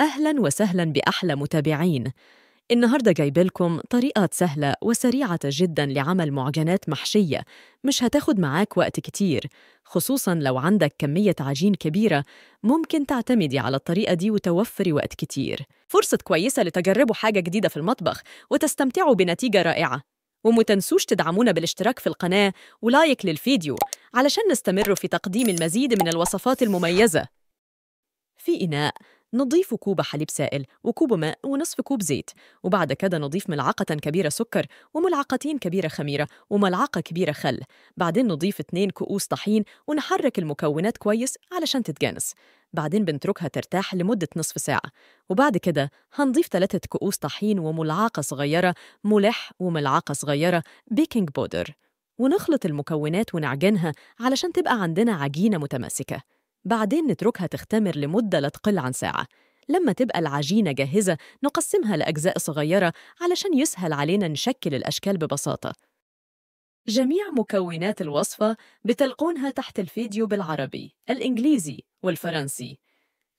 أهلا وسهلا بأحلى متابعين النهاردة جايبلكم طريقات سهلة وسريعة جدا لعمل معجنات محشية مش هتاخد معاك وقت كتير خصوصا لو عندك كمية عجين كبيرة ممكن تعتمدي على الطريقة دي وتوفري وقت كتير فرصة كويسة لتجربوا حاجة جديدة في المطبخ وتستمتعوا بنتيجة رائعة وما تنسوش تدعمونا بالاشتراك في القناة ولايك للفيديو علشان نستمر في تقديم المزيد من الوصفات المميزة في إناء نضيف كوب حليب سائل وكوب ماء ونصف كوب زيت وبعد كده نضيف ملعقة كبيرة سكر وملعقتين كبيرة خميرة وملعقة كبيرة خل بعدين نضيف 2 كؤوس طحين ونحرك المكونات كويس علشان تتجانس بعدين بنتركها ترتاح لمدة نصف ساعة وبعد كده هنضيف ثلاثة كؤوس طحين وملعقة صغيرة ملح وملعقة صغيرة بيكنج بودر ونخلط المكونات ونعجنها علشان تبقى عندنا عجينة متماسكة بعدين نتركها تختمر لمدة لا تقل عن ساعة لما تبقى العجينة جاهزة نقسمها لأجزاء صغيرة علشان يسهل علينا نشكل الأشكال ببساطة جميع مكونات الوصفة بتلقونها تحت الفيديو بالعربي، الإنجليزي والفرنسي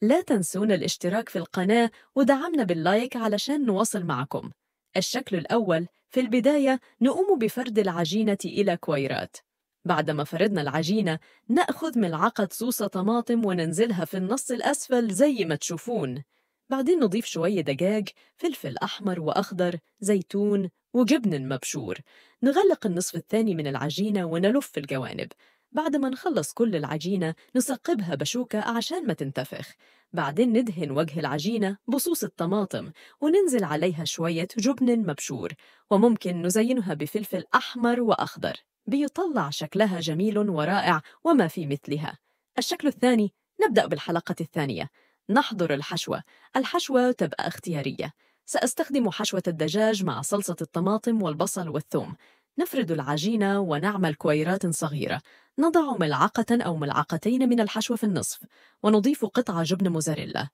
لا تنسون الاشتراك في القناة ودعمنا باللايك علشان نواصل معكم الشكل الأول في البداية نقوم بفرد العجينة إلى كويرات بعدما فردنا العجينة نأخذ ملعقة صوص طماطم وننزلها في النص الأسفل زي ما تشوفون بعدين نضيف شوية دجاج، فلفل أحمر وأخضر، زيتون وجبن مبشور نغلق النصف الثاني من العجينة ونلف الجوانب بعد ما نخلص كل العجينة نثقبها بشوكة عشان ما تنتفخ بعدين ندهن وجه العجينة بصوص الطماطم وننزل عليها شوية جبن مبشور وممكن نزينها بفلفل أحمر وأخضر بيطلع شكلها جميل ورائع وما في مثلها الشكل الثاني نبدأ بالحلقة الثانية نحضر الحشوة الحشوة تبقى اختيارية سأستخدم حشوة الدجاج مع صلصة الطماطم والبصل والثوم نفرد العجينة ونعمل كويرات صغيرة نضع ملعقة أو ملعقتين من الحشوة في النصف ونضيف قطعة جبن موزاريلا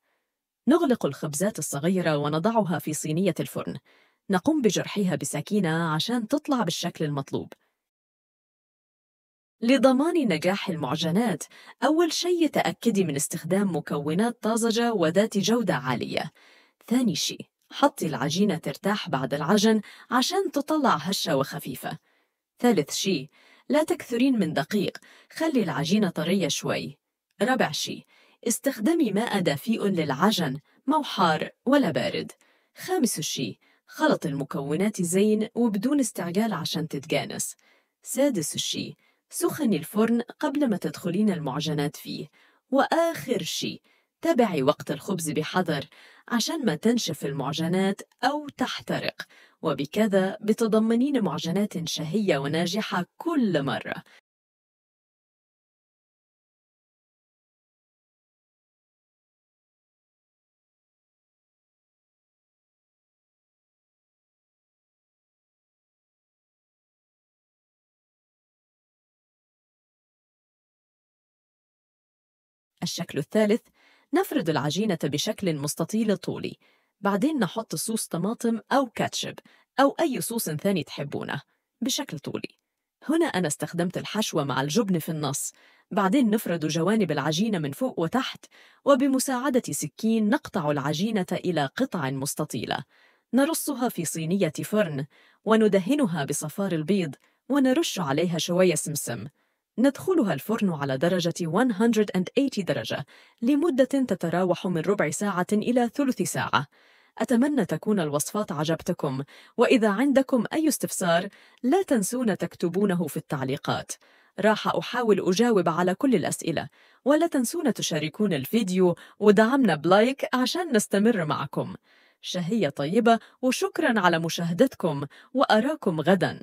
نغلق الخبزات الصغيرة ونضعها في صينية الفرن نقوم بجرحها بسكينة عشان تطلع بالشكل المطلوب لضمان نجاح المعجنات أول شيء تأكدي من استخدام مكونات طازجة وذات جودة عالية ثاني شيء حطي العجينة ترتاح بعد العجن عشان تطلع هشة وخفيفة ثالث شيء لا تكثرين من دقيق خلي العجينة طرية شوي رابع شيء استخدمي ماء دافئ للعجن مو حار ولا بارد خامس شيء خلط المكونات زين وبدون استعجال عشان تتجانس سادس شيء سخني الفرن قبل ما تدخلين المعجنات فيه وآخر شي تابعي وقت الخبز بحذر عشان ما تنشف المعجنات أو تحترق وبكذا بتضمنين معجنات شهية وناجحة كل مرة الشكل الثالث نفرد العجينة بشكل مستطيل طولي بعدين نحط صوص طماطم أو كاتشب أو أي صوص ثاني تحبونه بشكل طولي هنا أنا استخدمت الحشوة مع الجبن في النص بعدين نفرد جوانب العجينة من فوق وتحت وبمساعدة سكين نقطع العجينة إلى قطع مستطيلة نرصها في صينية فرن وندهنها بصفار البيض ونرش عليها شوية سمسم ندخلها الفرن على درجة 180 درجة لمدة تتراوح من ربع ساعة إلى ثلث ساعة أتمنى تكون الوصفات عجبتكم وإذا عندكم أي استفسار لا تنسون تكتبونه في التعليقات راح أحاول أجاوب على كل الأسئلة ولا تنسون تشاركون الفيديو ودعمنا بلايك عشان نستمر معكم شهية طيبة وشكرا على مشاهدتكم وأراكم غداً